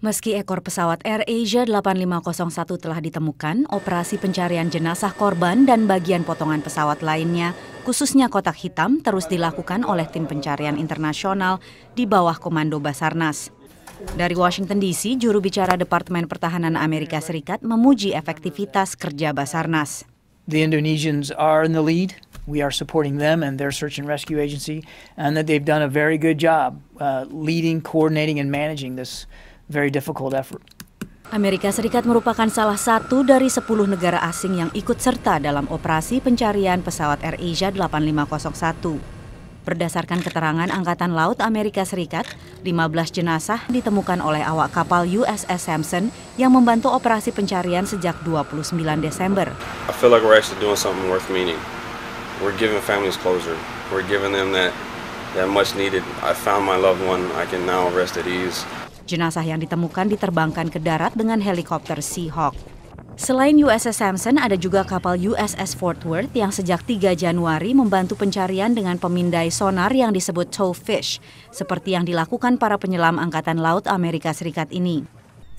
Meski ekor pesawat Air Asia 8501 telah ditemukan, operasi pencarian jenazah korban dan bagian potongan pesawat lainnya, khususnya kotak hitam, terus dilakukan oleh tim pencarian internasional di bawah komando Basarnas. Dari Washington DC, juru bicara Departemen Pertahanan Amerika Serikat memuji efektivitas kerja Basarnas. The Indonesians are in the lead. We are supporting them and their search and rescue agency, and that they've done a very good job uh, leading, coordinating, and managing this very difficult effort. Amerika Serikat merupakan salah satu dari 10 negara asing yang ikut serta dalam operasi pencarian pesawat AirAsia 8501. Berdasarkan keterangan Angkatan Laut Amerika Serikat, 15 jenazah ditemukan oleh awak kapal USS Samson yang membantu operasi pencarian sejak 29 Desember. I feel like we're actually doing something worth meaning. We're giving families closure. We're giving them that that much needed. I found my loved one. I can now rest at ease. Jenazah yang ditemukan diterbangkan ke darat dengan helikopter Seahawk. Selain USS Samson, ada juga kapal USS Fort Worth yang sejak 3 Januari membantu pencarian dengan pemindai sonar yang disebut towfish, seperti yang dilakukan para penyelam Angkatan Laut Amerika Serikat ini.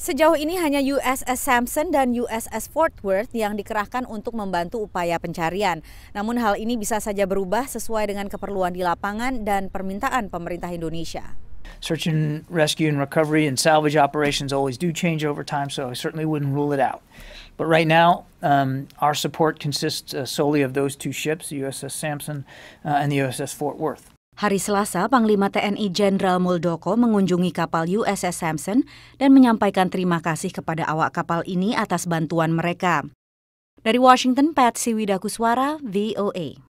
Sejauh ini hanya USS Samson dan USS Fort Worth yang dikerahkan untuk membantu upaya pencarian. Namun hal ini bisa saja berubah sesuai dengan keperluan di lapangan dan permintaan pemerintah Indonesia search and rescue and recovery and salvage operations always do change over time, so I certainly wouldn't rule it out. But right now, um, our support consists uh, solely of those two ships, the USS Sampson uh, and the USS Fort Worth. Hari Selasa, Panglima TNI Jenderal Muldoko mengunjungi kapal USS Sampson dan menyampaikan terima kasih kepada awak kapal ini atas bantuan mereka. Dari Washington, Pat Widakuswara, VOA.